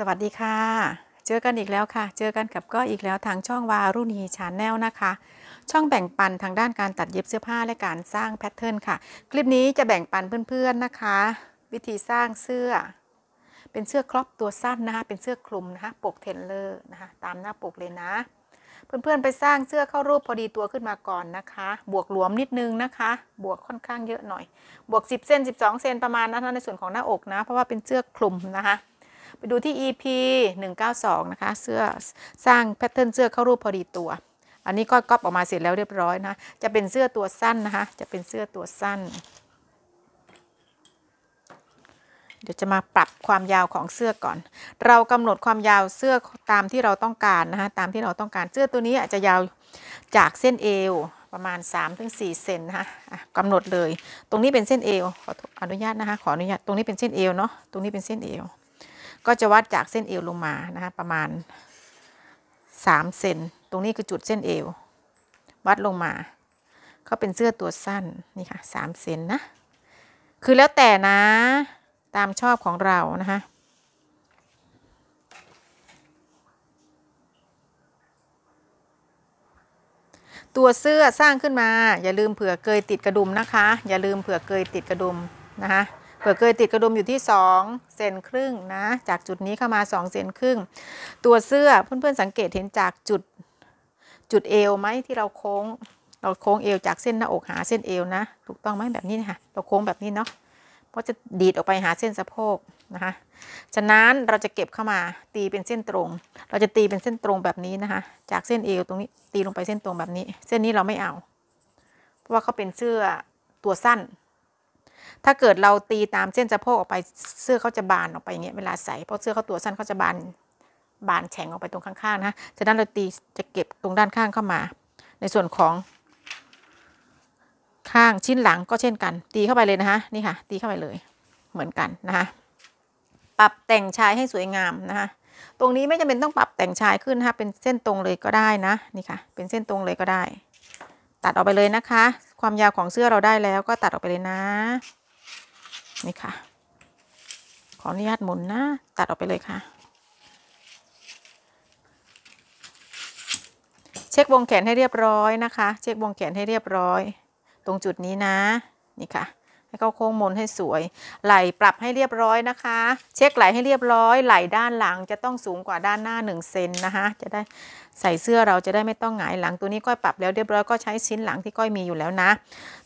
สวัสดีค่ะ เจอกันอีกแล้วค่ะ เจอกันกับก็อีกแล้วทางช่องวารุณีชาแนลนะคะ ช่องแบ่งปันทางด้านการตัดเย็บเสื้อผ้าและการสร้างแพทเทิร์นค่ะ คลิปนี้จะแบ่งปันเพื่อน ๆนะคะ วิธีสร้างเสื้อ เป็นเสื้อครอบตัวสั้นนะคะเป็นเสื้อคลุมนะคะปกเทนเลอร์นะคะ ตามหน้าปกเลยนะ เพื่อนๆ ไปสร้างเสื้อเข้ารูปพอดีตัวขึ้นมาก่อนนะคะ บวกหลวมนิดนึงนะคะ บวกค่อนข้างเยอะหน่อย บวก10เซน12เซนประมาณนั้นในส่วนของหน้าอกนะ เพราะว่าเป็นเสื้อคลุมนะคะไปดูที่ EP 192นะคะเสื้อสร้างแพทเทิร์นเสื้อเข้ารูปพอดีตัว อันนี้ก็ก๊อปออกมาเสร็จแล้วเรียบร้อยนะ จะเป็นเสื้อตัวสั้นนะคะ จะเป็นเสื้อตัวสั้น เดี๋ยวจะมาปรับความยาวของเสื้อก่อน เรากำหนดความยาวเสื้อตามที่เราต้องการนะคะตามที่เราต้องการเสื้อตัวนี้อาจจะยาวจากเส้นเอวประมาณ3-4เซนนะคะกำหนดเลย ตรงนี้เป็นเส้นเอวขออนุญาตนะคะขออนุญาตตรงนี้เป็นเส้นเอวเนาะตรงนี้เป็นเส้นเอวก็จะวัดจากเส้นเอวลงมานะคะ ประมาณ3เซน ตรงนี้คือจุดเส้นเอว วัดลงมาก็เป็นเสื้อตัวสั้นนี่ค่ะ3เซนนะ คือแล้วแต่นะตามชอบของเรานะคะ ตัวเสื้อสร้างขึ้นมา อย่าลืมเผื่อเกยติดกระดุมนะคะ อย่าลืมเผื่อเกยติดกระดุมนะคะเผื่อเคยติดกระดุมอยู่ที่ 2เซนครึ่งนะจากจุดนี้เข้ามา 2 เซนครึ่ง ตัวเสื้อเพื่อนๆสังเกตเห็นจากจุดจุดเอวไหมที่เราโค้ง เราโค้งเอวจากเส้นหน้าอกหาเส้นเอวนะ ถูกต้องไหมแบบนี้นะคะเราโค้งแบบนี้เนาะเพราะจะดีดออกไปหาเส้นสะโพกนะคะฉะนั้นเราจะเก็บเข้ามาตีเป็นเส้นตรง เราจะตีเป็นเส้นตรงแบบนี้นะคะจากเส้นเอวตรงนี้ตีลงไปเส้นตรงแบบนี้ เส้นนี้เราไม่เอาเพราะว่าเขาเป็นเสื้อตัวสั้นถ้าเกิดเราตีตามเส้นสะโพกออกไปเสื้อเขาจะบานออกไปอย่างเงี้ยเวลาใส่เพราะเสื้อเขาตัวสั้นเขาจะบาน บานแฉ่งออกไปตรงข้างๆนะจะกนั้นเราตีจะเก็บตรงด้านข้างเข้ามา ในส่วนของ ข้างชิ้นหลังก็เช่นกัน ตีเข้าไปเลยนะคะนี่ค่ะ ตีเข้าไปเลย เหมือนกันนะคะปรับแต่งชายให้สวยงามนะคะตรงนี้ไม่จำเป็นต้องปรับแต่งชายขึ้นนะคะเป็นเส้นตรงเลยก็ได้นะนี่ค่ะ เป็นเส้นตรงเลยก็ได้ ตัดออกไปเลยนะคะ ความยาวของเสื้อเราได้แล้ว ก็ตัดออกไปเลยนะนี่ค่ะ ขออนุญาตหมุนนะ ตัดออกไปเลยค่ะ เช็ควงแขนให้เรียบร้อยนะคะ เช็ควงแขนให้เรียบร้อย ตรงจุดนี้นะ นี่ค่ะให้เขาโค้งมนให้สวย ไหล่ปรับให้เรียบร้อยนะคะ เช็คไหล่ให้เรียบร้อย ไหล่ด้านหลังจะต้องสูงกว่าด้านหน้า1เซนนะคะจะได้ใส่เสื้อเราจะได้ไม่ต้องหงายหลังตัวนี้ก้อยปรับแล้วเรียบร้อยก็ใช้ชิ้นหลังที่ก้อยมีอยู่แล้วนะ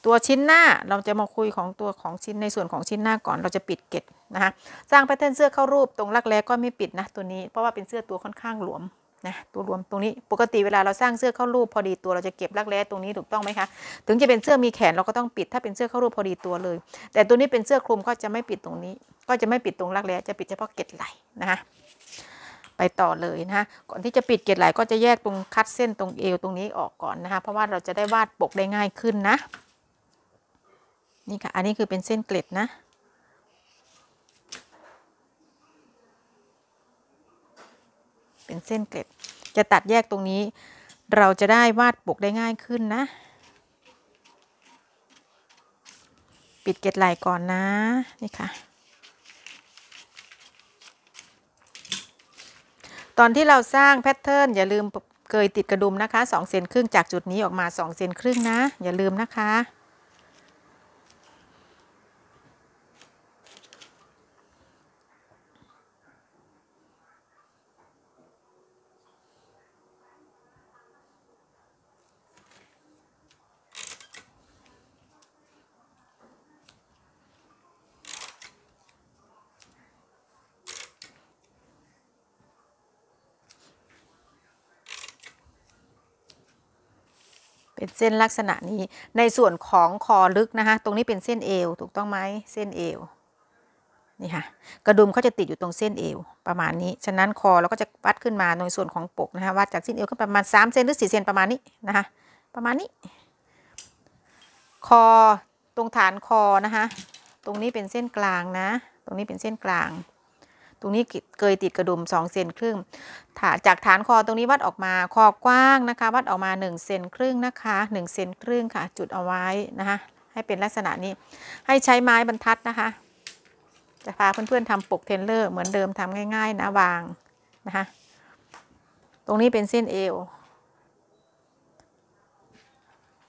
ตัวชิ้นหน้าเราจะมาคุยของตัวของชิ้นในส่วนของชิ้นหน้าก่อนเราจะปิดเก็ตนะคะสร้างแพทเทิร์นเสื้อเข้ารูปตรงรักแร้ก็ไม่ปิดนะตัวนี้เพราะว่าเป็นเสื้อตัวค่อนข้างหลวมนะตัวรวมตรงนี้ปกติเวลาเราสร้างเสื้อเข้ารูปพอดีตัวเราจะเก็บรักแร้ตรงนี้ถูกต้องไหมคะถึงจะเป็นเสื้อมีแขนเราก็ต้องปิด ถ้าเป็นเสื้อเข้ารูปพอดีตัวเลยแต่ตัวนี้เป็นเสื้อคลุมก็จะไม่ปิดตรงนี้ก็จะไม่ปิดตรงรักแร้จะปิดเฉพาะเกล็ดไหล่นะคะไปต่อเลยนะคะก่อนที่จะปิดเกล็ดไหล่ก็จะแยกตรงคัดเส้นตรงเอวตรงนี้ออกก่อนนะคะ เพราะว่าเราจะได้วาดปกได้ง่ายขึ้นนะนี่ค่ะอันนี้คือเป็นเส้นเกล็ดนะเ็นเส้นเกล็ดจะตัดแยกตรงนี้เราจะได้วาดปกได้ง่ายขึ้นนะ ปิดเกล็ดไหลก่อนนะนี่ค่ะ ตอนที่เราสร้างแพทเทิร์นอย่าลืมเกยติดกระดุมนะคะ2เซนครึ่งจากจุดนี้ออกมา2เซนครึ่งนะ อย่าลืมนะคะเส้นลักษณะนี้ในส่วนของคอลึกนะคะตรงนี้เป็นเส้นเอวถูกต้องไหมเส้นเอวนี่ค่ะกระดุมเขาจะติดอยู่ตรงเส้นเอวประมาณนี้ ฉะนั้นคอเราก็จะวัดขึ้นมาในส่วนของปกนะคะวัดจากเส้นเอวขึ้นประมาณ3เส้นหรือ4เส้นประมาณนี้นะคะประมาณนี้คอ ตรงฐานคอนะคะตรงนี้เป็นเส้นกลาง นะตรงนี้เป็นเส้นกลางตรงนี้เกยติดกระดุม2เซนครึ่งจากฐานคอตรงนี้วัดออกมาคอกว้างนะคะ วัดออกมา 1 เซนครึ่ง นะคะ 1 เซนครึ่งค่ะ จุดเอาไว้นะคะให้เป็นลักษณะนี้ให้ใช้ไม้บรรทัดนะคะ จะพาเพื่อนๆทำปกเทนเลอร์เหมือนเดิมทำง่าย ๆนะวางนะคะ ตรงนี้เป็นเส้นเอว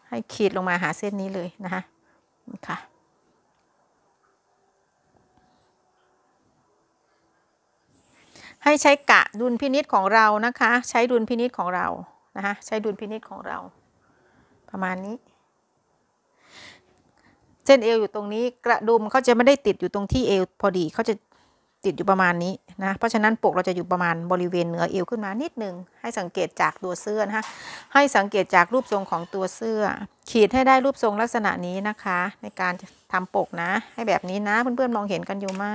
ให้ขีดลงมาหาเส้นนี้เลยนะคะค่ะให้ใช้กะดุลพินิษของเรานะคะ ใช้ดุลพินิษของเรานะคะใช้ดุลพินิษของเราประมาณนี้ เส้นเอวอยู่ตรงนี้กระดุมเขาจะไม่ได้ติดอยู่ตรงที่เอวพอดีเขาจะติดอยู่ประมาณนี้นะเพราะฉะนั้นปกเราจะอยู่ประมาณบริเวณเหนือเอวขึ้นมานิดหนึ่งให้สังเกตจากตัวเสื้อนะคะให้สังเกตจากรูปทรงของตัวเสื้อ ขีดให้ได้รูปทรงลักษณะนี้นะคะ ในการทำปกนะให้แบบนี้นะเพื่อนๆมองเห็นกันอยู่ไหม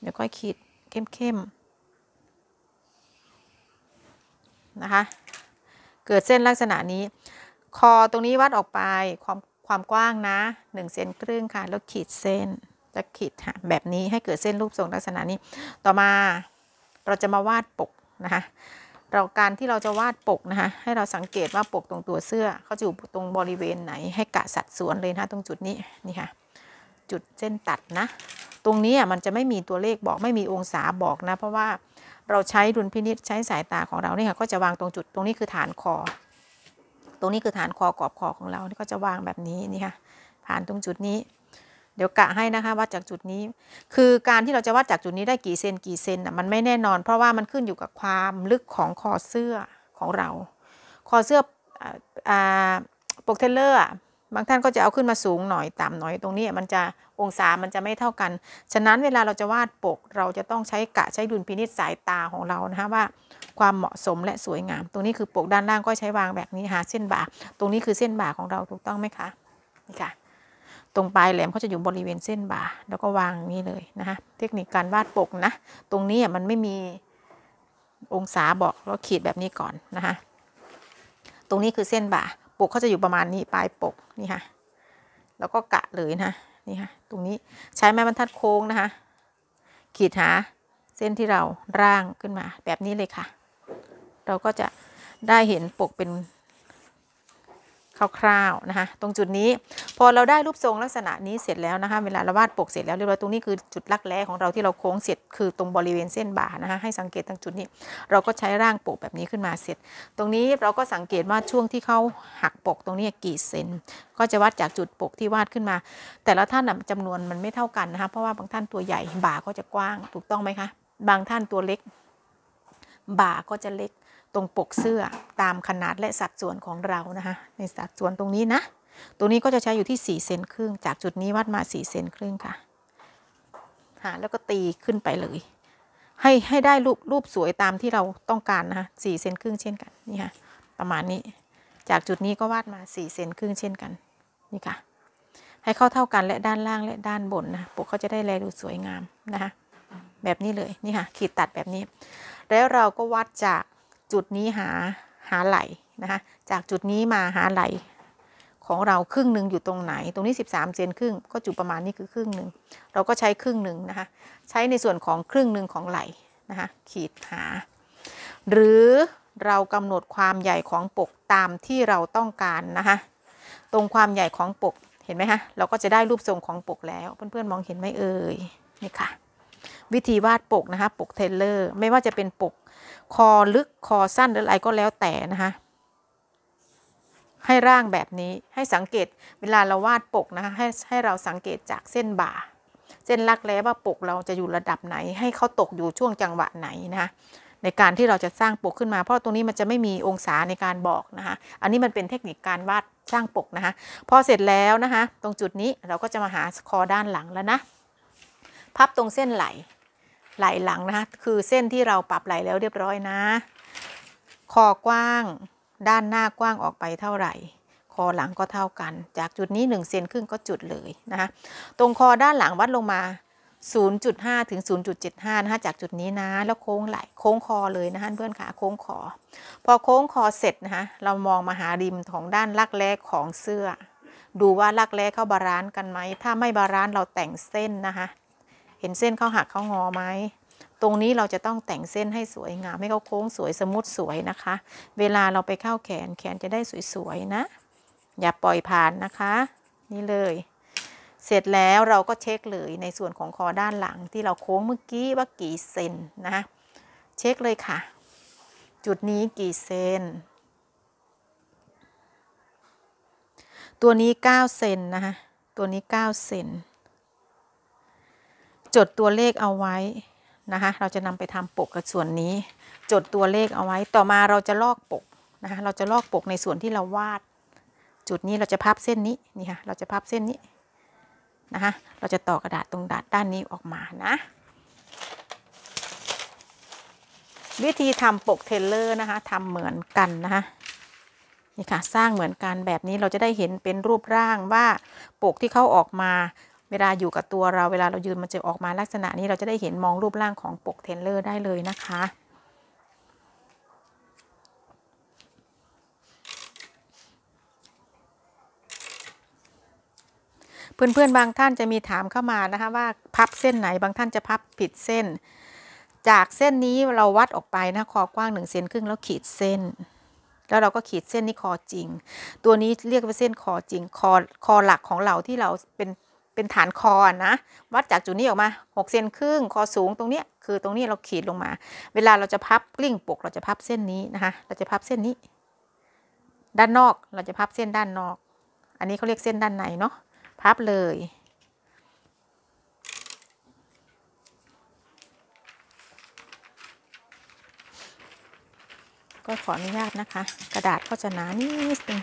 เดี๋ยวก็ขีดเข้มๆนะคะ เกิดเส้นลักษณะนี้ คอตรงนี้วัดออกไปความความกว้างนะ 1เซนครึ่งค่ะ แล้วขีดเส้น จะขีดค่ะแบบนี้ให้เกิดเส้นรูปทรงลักษณะนี้ ต่อมาเราจะมาวาดปกนะคะ เราการที่เราจะวาดปกนะคะ ให้เราสังเกตว่าปกตรงตัวเสื้อเขาอยู่ตรงบริเวณไหนให้กะสัดส่วนเลยนะตรงจุดนี้นี่ค่ะ จุดเส้นตัดนะตรงนี้มันจะไม่มีตัวเลขบอกไม่มีองศาบอกนะเพราะว่าเราใช้ดุลพินิษใช้สายตาของเราเนี่ยค่ะก็จะวางตรงจุดตรงนี้คือฐานคอตรงนี้คือฐานคอกรอบคอของเรานี่ก็จะวางแบบนี้นี่ค่ะผ่านตรงจุดนี้ เดี๋ยวกะให้นะคะวัดจากจุดนี้คือการที่เราจะวัดจากจุดนี้ได้กี่เซนกี่เซนอ่ะ มันไม่แน่นอน เพราะว่ามันขึ้นอยู่กับความลึกของคอเสื้อของเรา คอเสื้อปกเทเลอร์บางท่านก็จะเอาขึ้นมาสูงหน่อยต่ำหน่อยตรงนี้มันจะองศามันจะไม่เท่ากัน ฉะนั้นเวลาเราจะวาดปกเราจะต้องใช้กะใช้ดุลพินิษสายตาของเรานะคะว่าความเหมาะสมและสวยงาม ตรงนี้คือปกด้านล่างก็ใช้วางแบบนี้หาเส้นบ่าตรงนี้คือเส้นบ่าของเราถูกต้องไหมคะนี่ค่ะตรงปลายแหลมเขาจะอยู่บริเวณเส้นบ่าแล้วก็วางนี้เลยนะคะเทคนิคการวาดปกนะตรงนี้มันไม่มีองศาบอกเราขีดแบบนี้ก่อนนะคะตรงนี้คือเส้นบ่าปกเขาจะอยู่ประมาณนี้ปลายปก นี่ค่ะแล้วก็กะเลยนะ นี่ค่ะตรงนี้ใช้ไม้บรรทัดโค้งนะคะ ขีดหาเส้นที่เรา ร่างขึ้นมาแบบนี้เลยค่ะ เราก็จะได้เห็นปกเป็นคร่าวๆ นะคะ ตรงจุดนี้ พอเราได้รูปทรงลักษณะนี้เสร็จแล้วนะคะ เวลาเราวาดปกเสร็จแล้ว เรียบร้อยตรงนี้คือจุดลักแร้ของเราที่เราโค้งเสร็จคือตรงบริเวณเส้นบ่า นะคะ ให้สังเกตตรงจุดนี้ เราก็ใช้ร่างปกแบบนี้ขึ้นมาเสร็จ ตรงนี้เราก็สังเกตว่าช่วงที่เขาหักปก ตรงนี้กี่เซน ก็จะวัดจากจุดปกที่วาดขึ้นมา แต่ละท่านจำนวนมันไม่เท่ากันนะคะ เพราะว่าบางท่านตัวใหญ่บ่าก็จะกว้าง ถูกต้องไหมคะ บางท่านตัวเล็กบ่าก็จะเล็กรงปกเสื้อตามขนาดและสัดส่วนของเรานะคะในสัดส่วนตรงนี้นะตรงนี้ก็จะใช้อยู่ที่4เซนครึ่งจากจุดนี้วัดมา4เซนครึ่งค่ะหาแล้วก็ตีขึ้นไปเลย ให้ให้ได้รูป รูปสวยตามที่เราต้องการนะคะสี่เซนครึ่งเช่นกันนี่ค่ะ ประมาณนี้จากจุดนี้ก็วาดมา4เซนครึ่งเช่นกันนี่ค่ะ ให้เข้าเท่ากันและด้านล่างและด้านบนนะปกเขาจะได้แลดูสวยงามนะคะแบบนี้เลยนี่ค่ะขีดตัดแบบนี้ แล้วเราก็วัดจากจุดนี้หาหาไหลนะคะจากจุดนี้มาหาไหลของเราครึ่งหนึ่งอยู่ตรงไหนตรงนี้ 13เซนครึ่ง ก็จุดประมาณนี้คือครึ่งหนึ่ง เราก็ใช้ครึ่งหนึ่งนะคะใช้ในส่วนของครึ่งหนึ่งของไหลนะคะขีดหา หรือเรากำหนดความใหญ่ของปกตามที่เราต้องการนะคะตรงความใหญ่ของปกเห็นไหมคะเราก็จะได้รูปทรงของปกแล้วเพื่อนๆมองเห็นไหมเอ่ยนี่ค่ะวิธีวาดปกนะคะ ปกเทเลอร์ไม่ว่าจะเป็นปกคอลึกคอสั้นหรืออะไรก็แล้วแต่นะคะ ให้ร่างแบบนี้ให้สังเกตเวลาเราวาดปกนะคะให้ให้เราสังเกตจากเส้นบ่า เส้นรักแร้ว่าปกเราจะอยู่ระดับไหน ให้เขาตกอยู่ช่วงจังหวะไหนนะคะในการที่เราจะสร้างปกขึ้นมาเพราะตรงนี้มันจะไม่มีองศาในการบอกนะคะอันนี้มันเป็นเทคนิคการวาดสร้างปกนะคะพอเสร็จแล้วนะคะตรงจุดนี้เราก็จะมาหาคอ ด้านหลังแล้วนะพับตรงเส้นไหลไหลหลังนะคะคือเส้นที่เราปรับไหลแล้วเรียบร้อยนะ คอกว้างด้านหน้ากว้างออกไปเท่าไหร่ คอหลังก็เท่ากัน จากจุดนี้1เซนครึ่งก็จุดเลยนะคะตรงคอด้านหลังวัดลงมา0.5ถึง0.75นะคะจากจุดนี้นะ แล้วโค้งไหลโค้งคอเลยนะคะเพื่อนขาโค้งคอพอโค้งคอเสร็จนะคะ เรามองมาหาริมของด้านลักแร้ของเสื้อ ดูว่าลักแร้เข้าบาลานซ์กันไหมถ้าไม่บาลานซ์เราแต่งเส้นนะคะเห็นเส้นเขาหักเขางอไหม ตรงนี้เราจะต้องแต่งเส้นให้สวยงามให้เขาโค้งสวยสมูทสวยนะคะ เวลาเราไปเข้าแขนแขนจะได้สวยๆนะ อย่าปล่อยผ่านนะคะ นี่เลย เสร็จแล้วเราก็เช็คเลยในส่วนของคอด้านหลังที่เราโค้งเมื่อกี้ว่ากี่เซนนะ เช็คเลยค่ะ จุดนี้กี่เซน ตัวนี้9เซนนะคะ ตัวนี้9เซนจดตัวเลขเอาไว้นะคะ เราจะนำไปทำปกกับส่วนนี้ จดตัวเลขเอาไว้ ต่อมาเราจะลอกปกนะคะ เราจะลอกปกในส่วนที่เราวาด จุดนี้ เราจะพับเส้นนี้ นี่ค่ะ เราจะพับเส้นนี้นะคะ เราจะต่อกระดาษตรงดาดด้านนี้ออกมานะ วิธีทำปกเทเลอร์นะคะทำเหมือนกันนะคะ นี่ค่ะ สร้างเหมือนกันแบบนี้เราจะได้เห็นเป็นรูปร่างว่าปกที่เขาออกมาเวลาอยู่กับตัวเรา เวลาเรายืนมันจะออกมาลักษณะนี้ เราจะได้เห็นมองรูปร่างของปกเทนเลอร์ได้เลยนะคะ เพื่อนๆบางท่านจะมีถามเข้ามานะคะว่าพับเส้นไหนบางท่านจะพับผิดเส้น จากเส้นนี้เราวัดออกไปนะคอกว้าง1เซนครึ่งแล้วขีดเส้น แล้วเราก็ขีดเส้นนี้คอจริง ตัวนี้เรียกว่าเส้นคอจริง คอ คอหลักของเราที่เราเป็นเป็น ฐาน คอ นะ วัดจากจุดนี้ออกมา6เซนครึ่งคอ สูงตรงเนี้ยคือตรงนี้เรา ขีด ลงมา เวลาเราจะพับกลิ้งปก เราจะพับเส้นนี้นะคะ เราจะพับเส้นนี้ ด้านนอกเราจะพับเส้นด้านนอก อันนี้เขาเรียกเส้นด้านในเนาะพับเลย ก็ขออนุญาตนะคะ กระดาษก็จะ หนานิดนึง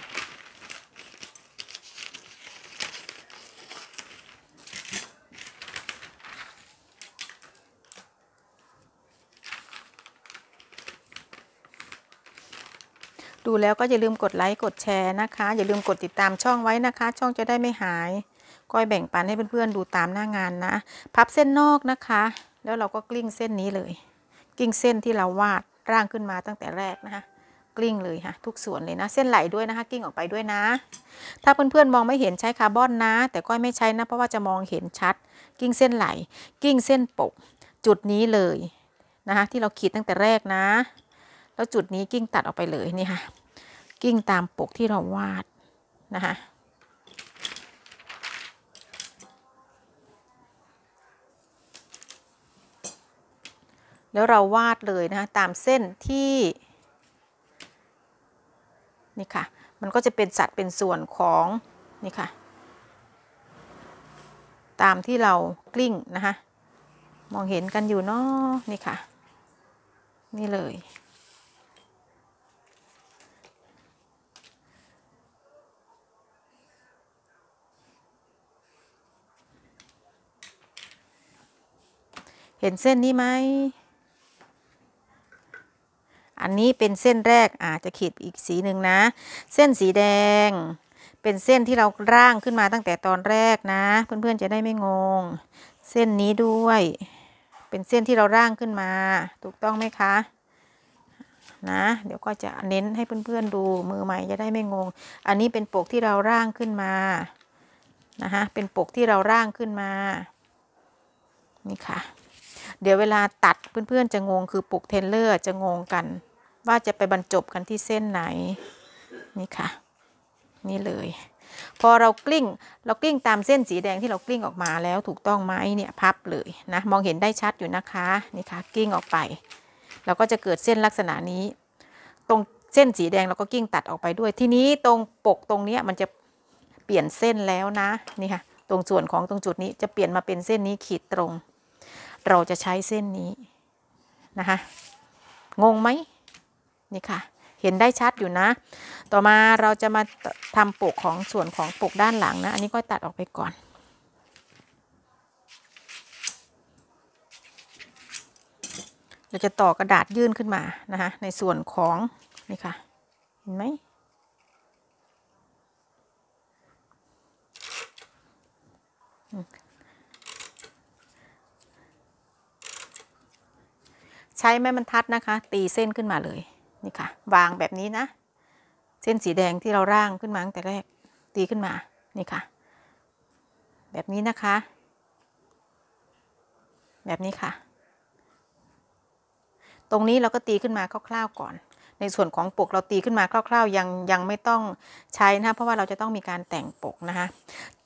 ดูแล้วก็อย่าลืมกดไลค์กดแชร์นะคะ อย่าลืมกดติดตามช่องไว้นะคะ ช่องจะได้ไม่หายก้อยแบ่งปันให้เพื่อนๆดูตามหน้างานนะ พับเส้นนอกนะคะ แล้วเราก็กลิ้งเส้นนี้เลยกลิ้งเส้นที่เราวาดร่างขึ้นมาตั้งแต่แรกนะคะกลิ้งเลยค่ะทุกส่วนเลยนะ เส้นไหลด้วยนะคะกลิ้งออกไปด้วยนะ ถ้าเพื่อนๆมองไม่เห็นใช้คาร์บอนนะ แต่ก้อยไม่ใช้นะ เพราะว่าจะมองเห็นชัดกิ้งเส้นไหลกิ้งเส้นปก จุดนี้เลยนะคะที่เราขีดตั้งแต่แรกนะแล้วจุดนี้กิ้งตัดออกไปเลยนี่ค่ะ กิ้งตามปกที่เราวาด นะคะ แล้วเราวาดเลยนะคะตามเส้นที่ นี่ค่ะ มันก็จะเป็นสัดเป็นส่วนของ นี่ค่ะ ตามที่เรากลิ้งนะคะมองเห็นกันอยู่เนาะนี่ค่ะ นี่เลยห็นเส้นนี้ไหม อันนี้เป็นเส้นแรกอาจจะขีดอีกสีหนึ่งนะ เส้นสีแดง เป็นเส้นที่เราร่างขึ้นมาตั้งแต่ตอนแรกนะ เพื่อนๆจะได้ไม่งง เส้นนี้ด้วยเป็นเส้นที่เราร่างขึ้นมา ถูกต้องไหมคะนะ เดี๋ยวก็จะเน้นให้เพื่อนๆดูมือใหม่จะได้ไม่งงอันนี้เป็นปกที่เราร่างขึ้นมานะคะเป็นปกที่เราร่างขึ้นมา นี่ค่ะเดี๋ยวเวลาตัดเพื่อน ๆ จะงง คือปลูกเทนเลอร์จะงงกัน ว่าจะไปบรรจบกันที่เส้นไหน นี่ค่ะ นี่เลย พอเรากลิ้งเรากลิ้งตามเส้นสีแดงที่เรากลิ้งออกมาแล้ว ถูกต้องไหมเนี่ยพับเลยนะมองเห็นได้ชัดอยู่นะคะนี่ค่ะกลิ้งออกไปเราก็จะเกิดเส้นลักษณะนี้ ตรงเส้นสีแดงเราก็กิ้งตัดออกไปด้วย ทีนี้ตรงปกตรงเนี้ยมันจะเปลี่ยนเส้นแล้วนะนี่ค่ะตรงส่วนของตรงจุดนี้จะเปลี่ยนมาเป็นเส้นนี้ขีดตรงเราจะใช้เส้นนี้ นะคะงงไหมนี่ค่ะ เห็นได้ชัดอยู่นะ ต่อมาเราจะมาทำปกของส่วนของปกด้านหลังนะ อันนี้ก็ตัดออกไปก่อน เราจะต่อกระดาษยื่นขึ้นมานะคะในส่วนของ นี่ค่ะ เห็นไหมช้ไม้บรรทัดนะคะตีเส้นขึ้นมาเลยนี่ค่ะวางแบบนี้นะ เส้นสีแดงที่เราร่างขึ้นมาตั้งแต่แรกตีขึ้นมานี่ค่ะ แบบนี้นะคะ แบบนี้ค่ะ ตรงนี้เราก็ตีขึ้นมาคร่าวๆก่อนในส่วนของปกเราตีขึ้นมาคร่าวๆยังยังไม่ต้องใช้นะเพราะว่าเราจะต้องมีการแต่งปกนะคะ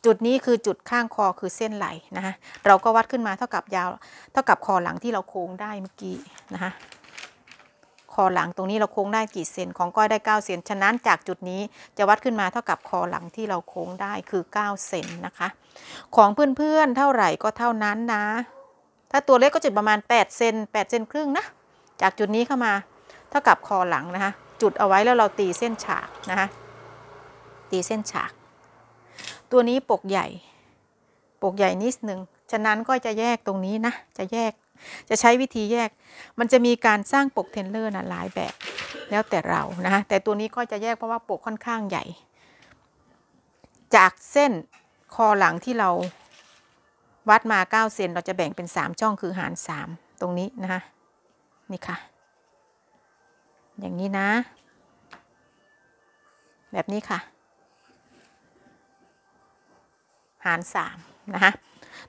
จุดนี้คือจุดข้างคอคือเส้นไหลนะคะ เราก็วัดขึ้นมาเท่ากับยาว เท่ากับคอหลังที่เราโค้งได้เมื่อกี้นะคะ คอหลังตรงนี้เราโค้งได้กี่เซน ของก้อยได้9เซนฉะนั้นจากจุดนี้จะวัดขึ้นมาเท่ากับคอหลังที่เราโค้งได้คือ9เซนนะคะของเพื่อนๆเท่าไหร่ก็เท่านั้นนะ ถ้าตัวเล็กก็จุดประมาณ8เซน8เซนครึ่งนะ จากจุดนี้เข้ามาเท่ากับคอหลังนะคะจุดเอาไว้แล้วเราตีเส้นฉากนะคะตีเส้นฉาก ตัวนี้ปกใหญ่ ปกใหญ่นิดหนึ่ง ฉะนั้นก็จะแยกตรงนี้นะ จะแยกจะใช้วิธีแยก มันจะมีการสร้างปกเทนเลอร์นะหลายแบบ แล้วแต่เรานะแต่ตัวนี้ก็จะแยกเพราะว่าปกค่อนข้างใหญ่ จากเส้นคอหลังที่เราวัดมา 9 เซนเราจะแบ่งเป็น 3 ช่องคือหาร3ตรงนี้นะคะ นี่ค่ะอย่างนี้นะ แบบนี้ค่ะ หาร3นะคะ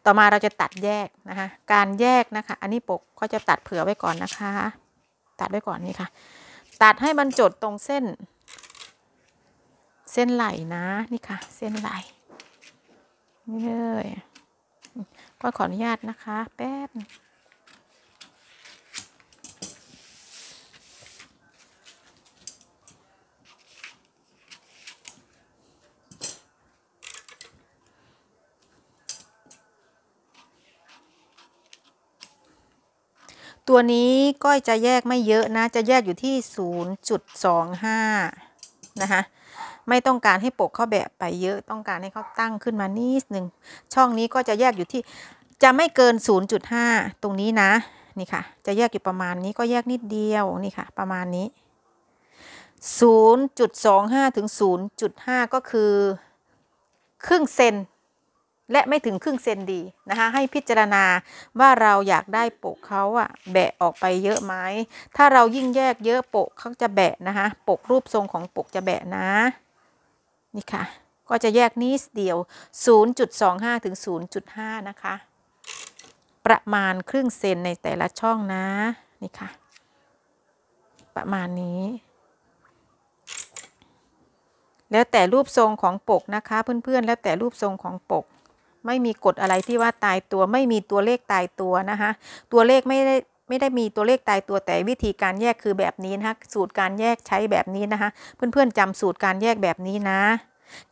ต่อมาเราจะตัดแยกนะคะ การแยกนะคะ อันนี้ปกก็จะตัดเผื่อไว้ก่อนนะคะ ตัดไว้ก่อนนี่ค่ะ ตัดให้บรรจดตรงเส้น เส้นไหลนะนี่ค่ะเส้นไหลนี่เลยก็ขออนุญาตนะคะ แป๊บตัวนี้ก้อยจะแยกไม่เยอะนะ จะแยกอยู่ที่ 0.25 นะคะไม่ต้องการให้ปกเข้าแบบไปเยอะ ต้องการให้เขาตั้งขึ้นมานิดหนึ่งช่องนี้ก็จะแยกอยู่ที่ จะไม่เกิน 0.5 ตรงนี้นะ นี่ค่ะ จะแยกอยู่ประมาณนี้ ก็แยกนิดเดียว นี่ค่ะ ประมาณนี้ 0.25 ถึง 0.5 ก็คือครึ่งเซนและไม่ถึงครึ่งเซนดีนะคะให้พิจารณา ว่าเราอยากได้โปะเขาอะแบะออกไปเยอะไหมถ้าเรายิ่งแยกเยอะโปะเขาจะแบะนะคะโปะรูปทรงของโปะจะแบะนะ นี่ค่ะ ก็จะแยกนิดเดียว 0.25 ถึง 0.5 นะคะ ประมาณครึ่งเซนในแต่ละช่อง นะ นี่ค่ะ ประมาณนี้ แล้วแต่รูปทรงของปกนะคะ เพื่อน ๆ แล้วแต่รูปทรงของปกไม่มีกฎอะไรที่ว่าตายตัวไม่มีตัวเลขตายตัวนะคะตัวเลขไม่ได้ไม่ได้มีตัวเลขตายตัวแต่วิธีการแยกคือแบบนี้นะคะสูตรการแยกใช้แบบนี้นะคะเพื่อนๆจำสูตรการแยกแบบนี้นะ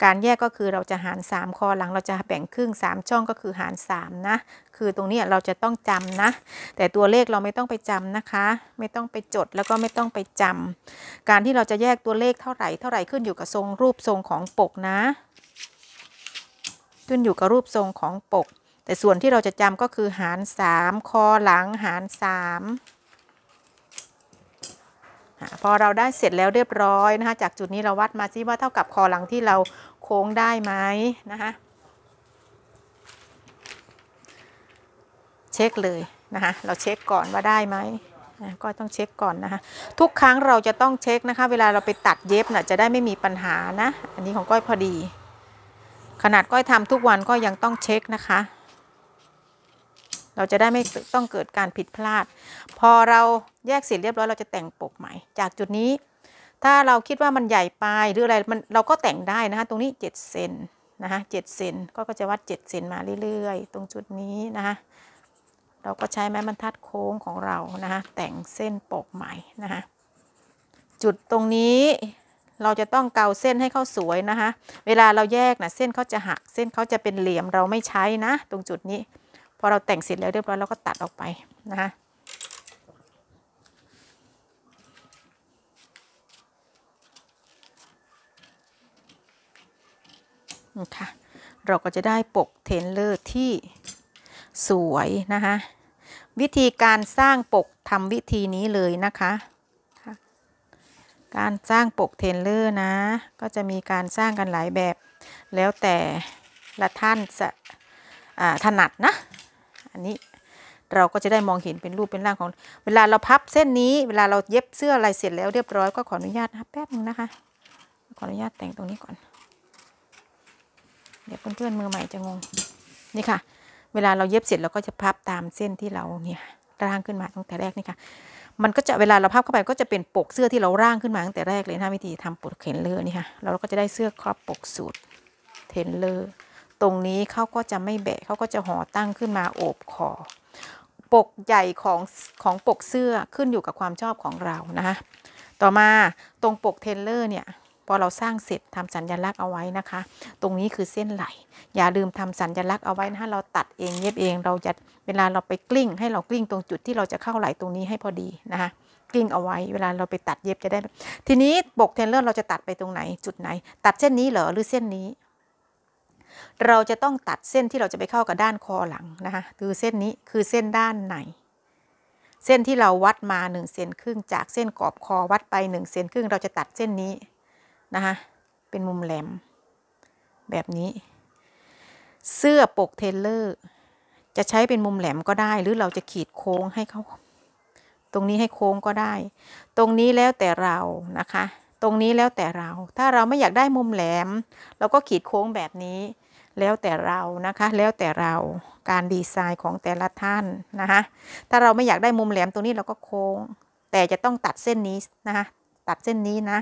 การแยกก็คือเราจะหาร3คอหลังเราจะแบ่งครึ่ง 3ช่องก็คือหาร3นะคือตรงนี้เราจะต้องจำนะ แต่ตัวเลขเราไม่ต้องไปจำนะคะ ไม่ต้องไปจดแล้วก็ไม่ต้องไปจำ การที่เราจะแยกตัวเลขเท่าไหร่เท่าไหร่ขึ้นอยู่กับทรงรูปทรงของปกนะขึ้นอยู่กับรูปทรงของปก แต่ส่วนที่เราจะจำก็คือหาร3คอหลัง หาร3พอเราได้เสร็จแล้วเรียบร้อยนะคะจากจุดนี้เราวัดมาซิว่าเท่ากับคอหลังที่เราโค้งได้ไหมนะคะเช็คเลยนะคะเราเช็คก่อนว่าได้ไหมก็ต้องเช็คก่อนนะคะทุกครั้งเราจะต้องเช็คนะคะเวลาเราไปตัดเย็บน่ะจะได้ไม่มีปัญหานะอันนี้ของก้อยพอดีขนาดก้อยทำทุกวันก็ยังต้องเช็คนะคะ เราจะได้ไม่ต้องเกิดการผิดพลาด พอเราแยกสีเรียบร้อยเราจะแต่งปกใหม่ จากจุดนี้ ถ้าเราคิดว่ามันใหญ่ไปหรืออะไรมันเราก็แต่งได้นะคะตรงนี้7เซนนะคะเเซนก็จะวัด7เซนมาเรื่อยๆ ตรงจุดนี้นะคะ เราก็ใช้ไม้บรรทัดโค้งของเรานะคะแต่งเส้นปกใหม่นะคะ จุดตรงนี้เราจะต้องเกาเส้นให้เขาสวยนะคะ เวลาเราแยกนะเส้นเขาจะหักเส้นเขาจะเป็นเหลี่ยมเราไม่ใช้นะตรงจุดนี้พอเราแต่งเสร็จแล้วเรียบร้อยเราก็ตัดออกไปนะคะค่ะ เราก็จะได้ปกเทนเลอร์ที่สวยนะคะ วิธีการสร้างปกทำวิธีนี้เลยนะคะการสร้างปกเทนเลอร์นะ ก็จะมีการสร้างกันหลายแบบ แล้วแต่ละท่านจะถนัดนะ อันนี้เราก็จะได้มองเห็นเป็นรูปเป็นร่างของ เวลาเราพับเส้นนี้เวลาเราเย็บเสื้ออะไรเสร็จแล้วเรียบร้อยก็ขออนุญาตนะแป๊บนึงนะคะ ขออนุญาตแต่งตรงนี้ก่อน เดี๋ยวเพื่อนๆมือใหม่จะงงนี่ค่ะ เวลาเราเย็บเสร็จเราก็จะพับตามเส้นที่เราเนี่ยร่างขึ้นมาตั้งแต่แรกนี่ค่ะมันก็จะเวลาเราพับเข้าไปก็จะเป็นปกเสื้อที่เราร่างขึ้นมาตั้งแต่แรกเลยนะวิธีทำปกเทนเลอร์นี่ค่ะเราก็จะได้เสื้อครอบปกสูตรเทนเลอร์ตรงนี้เขาก็จะไม่แบะเขาก็จะห่อตั้งขึ้นมา โอบคอปกใหญ่ของของปกเสื้อขึ้นอยู่กับความชอบของเรานะคะต่อมาตรงปกเทนเลอร์เนี่ยพอเราสร้างเสร็จ ทำสัญลักษณ์เอาไว้นะคะ ตรงนี้คือเส้นไหล อย่าลืมทำสัญลักษณ์เอาไว้นะเราตัดเองเย็บเอง เราจะเวลาเราไปกลิ้งให้เรากลิ้งตรงจุดที่เราจะเข้าไหลตรงนี้ให้พอดีนะคะ กลิ้งเอาไว้ เวลาเราไปตัดเย็บจะได้ ทีนี้ปกเทนเลอร์เราจะตัดไปตรงไหน จุดไหน ตัดเส้นนี้เหรอ หรือเส้นนี้ เราจะต้องตัดเส้นที่เราจะไปเข้ากับด้านคอหลังนะคะ คือเส้นนี้ คือเส้นด้านไหน เส้นที่เราวัดมา1เซนครึ่งจากเส้นกรอบคอวัดไป1เซนครึ่งเราจะตัดเส้นนี้นะคะเป็นมุมแหลม แบบนี้ เสื้อปกเทเลอร์ จะใช้เป็นมุมแหลมก็ได้หรือเราจะขีดโค้งให้เขาตรงนี้ให้โค้งก็ได้ ตรงนี้แล้วแต่เรานะคะ ตรงนี้แล้วแต่เรา ถ้าเราไม่อยากได้มุมแหลม เราก็ขีดโค้งแบบนี้ แล้วแต่เรานะคะ แล้วแต่เราการดีไซน์ของแต่ละท่านนะคะ ถ้าเราไม่อยากได้มุมแหลมตรงนี้เราก็โค้ง แต่จะต้องตัดเส้นนี้นะคะตัดเส้นนี้นะ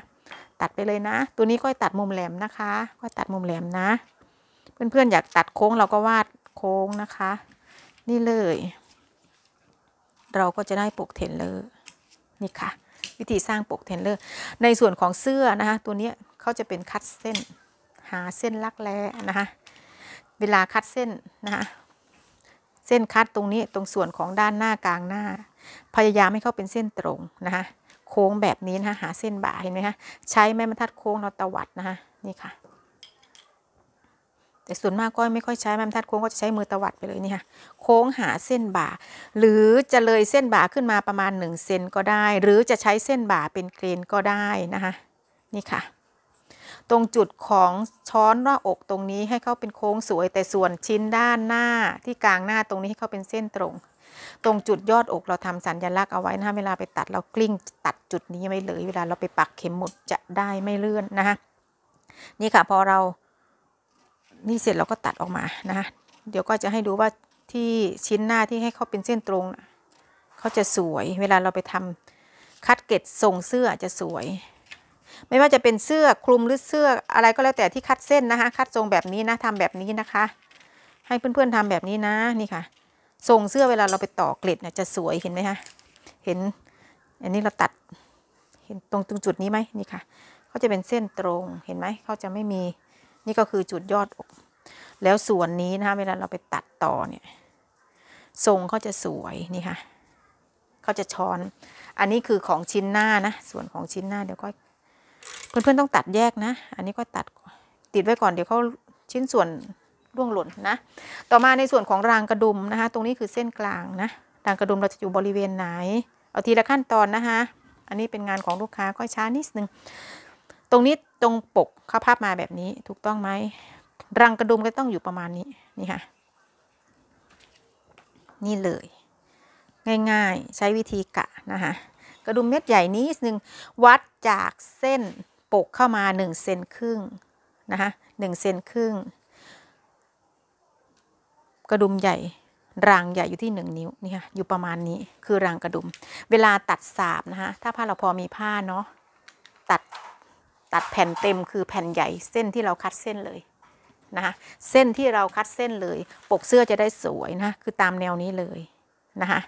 ตัดไปเลยนะ ตัวนี้ก็ตัดมุมแหลมนะคะกยตัดมุมแหลมนะ เพื่อนๆอยากตัดโค้งเราก็วาดโค้งนะคะ นี่เลย เราก็จะได้ปกเทนเลอร์ นี่ค่ะ วิธีสร้างปกเทนเลอร์ ในส่วนของเสื้อนะคะ ตัวนี้เขาจะเป็นคัดเส้นหาเส้นลักแร้นะคะ เวลาคัดเส้นนะคะเส้นคัดตรงนี้ตรงส่วนของด้านหน้ากลางหน้า พยายามให้เขาเป็นเส้นตรงนะคะโค้งแบบนี้นะคะหาเส้นบ่าเห็นไหมคะใช้ไม้บรรทัดโค้งเราตวัดนะคะนี่ค่ะแต่ส่วนมากก็ไม่ค่อยใช้ไม้บรรทัดโค้งก็จะใช้มือตวัดไปเลยนี่ค่ะโค้งหาเส้นบ่าหรือจะเลยเส้นบ่าขึ้นมาประมาณ1 เซนก็ได้ หรือจะใช้เส้นบ่าเป็นเกรนก็ได้ นะคะนี่ค่ะตรงจุดของช้อนรอบาอกตรงนี้ให้เขาเป็นโค้งสวยแต่ส่วนชิ้นด้านหน้าที่กลางหน้าตรงนี้ให้เขาเป็นเส้นตรงตรงจุดยอดอกเราทำสัญลักษณ์เอาไว้นะคะ เวลาไปตัดเรากลิ้ง ตัดจุดนี้ไว้เลย เวลาเราไปปักเข็มหมุดจะได้ไม่เลื่อนนะคะนี่ค่ะพอเรา นี่เสร็จเราก็ตัดออกมานะคะเดี๋ยวก็จะให้ดูว่าที่ชิ้นหน้าที่ให้เขาเป็นเส้นตรงเขาจะสวย เวลาเราไปทำคัดเกตทรงเสื้อจะสวย ไม่ว่าจะเป็นเสื้อคลุมหรือเสื้ออะไรก็แล้วแต่ที่คัดเส้นนะคะ คัดทรงแบบนี้นะทำแบบนี้นะคะ ให้เพื่อนๆทำแบบนี้นะนี่ค่ะทรงเสื้อเวลาเราไปต่อเกล็ดเนี่ยจะสวยเห็นไหมคะเห็นอันนี้เราตัดเห็นตรงตรงจุดนี้ไหมนี่ค่ะเขาจะเป็นเส้นตรงเห็นไหมเขาจะไม่มีนี่ก็คือจุดยอดอกแล้วส่วนนี้ นะคะเวลาเราไปตัดต่อเนี่ย ทรงเขาจะสวยนี่ค่ะเขาจะช้อน อันนี้คือของชิ้นหน้านะส่วนของชิ้นหน้าเดี๋ยวก็เพื่อนๆต้องตัดแยกนะ อันนี้ก็ตัดติดไว้ก่อนเดี๋ยวเขาชิ้นส่วนร่วงหล่นนะ ต่อมาในส่วนของรางกระดุมนะคะตรงนี้คือเส้นกลางนะรางกระดุมเราจะอยู่บริเวณไหน เอาทีละขั้นตอนนะคะอันนี้เป็นงานของลูกค้ากยช้านิดนึง ตรงนี้ตรงปกเขาภาพมาแบบนี้ถูกต้องไหมรังกระดุมก็ต้องอยู่ประมาณนี้ นี่ค่ะนี่เลย ง่ายๆใช้วิธีกะนะคะกระดุมเม็ดใหญ่นี้นึงวัดจากเส้นปกเข้ามา1เซนครึ่งนะคะหเซนครึ่งกระดุมใหญ่รางใหญ่อยู่ที่1นิ้วนี่ค่ะอยู่ประมาณนี้คือรางกระดุม เวลาตัดสาบนะคะถ้าผ้าเราพอมีผ้าเนาะตัดตัดแผ่นเต็มคือแผ่นใหญ่เส้นที่เราคัดเส้นเลยนะคะเส้นที่เราคัดเส้นเลย ปกเสื้อจะได้สวยนะคือตามแนวนี้เลยนะคะ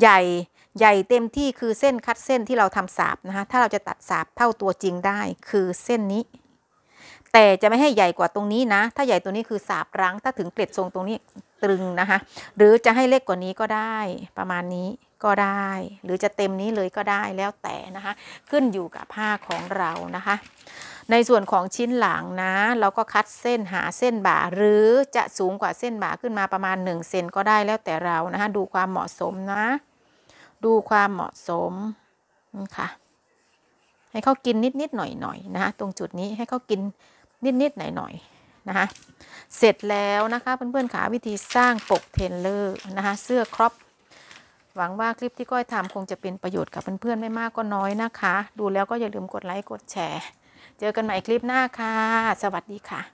ใหญ่ใหญ่เต็มที่คือเส้นคัดเส้นที่เราทำสาบนะคะถ้าเราจะตัดสาบเท่าตัวจริงได้คือเส้นนี้ แต่จะไม่ให้ใหญ่กว่าตรงนี้นะถ้าใหญ่ตัวนี้คือสาบรังถ้าถึงเกล็ดทรงตรงนี้ตรึงนะคะหรือจะให้เล็กกว่านี้ก็ได้ประมาณนี้ก็ได้ หรือจะเต็มนี้เลยก็ได้แล้วแต่นะคะขึ้นอยู่กับผ้าของเรานะคะในส่วนของชิ้นหลังนะ เราก็คัดเส้นหาเส้นบ่าหรือจะสูงกว่าเส้นบ่าขึ้นมาประมาณ1เซนก็ได้แล้วแต่เรานะคะดูความเหมาะสมนะ ดูความเหมาะสมค่ะให้เขากินนิดๆหน่อยๆนะคะตรงจุดนี้ให้เขากินนิดๆหน่อยหน่อยนะคะเสร็จแล้วนะคะ เพื่อนๆขาวิธีสร้างปกเทนเลอร์นะคะเสื้อครอปหวังว่าคลิปที่ก้อยทำคงจะเป็นประโยชน์กับเพื่อนๆ ไม่มากก็น้อยนะคะ ดูแล้วก็อย่าลืมกดไลค์ กดแชร์ เจอกันใหม่คลิปหน้าค่ะ สวัสดีค่ะ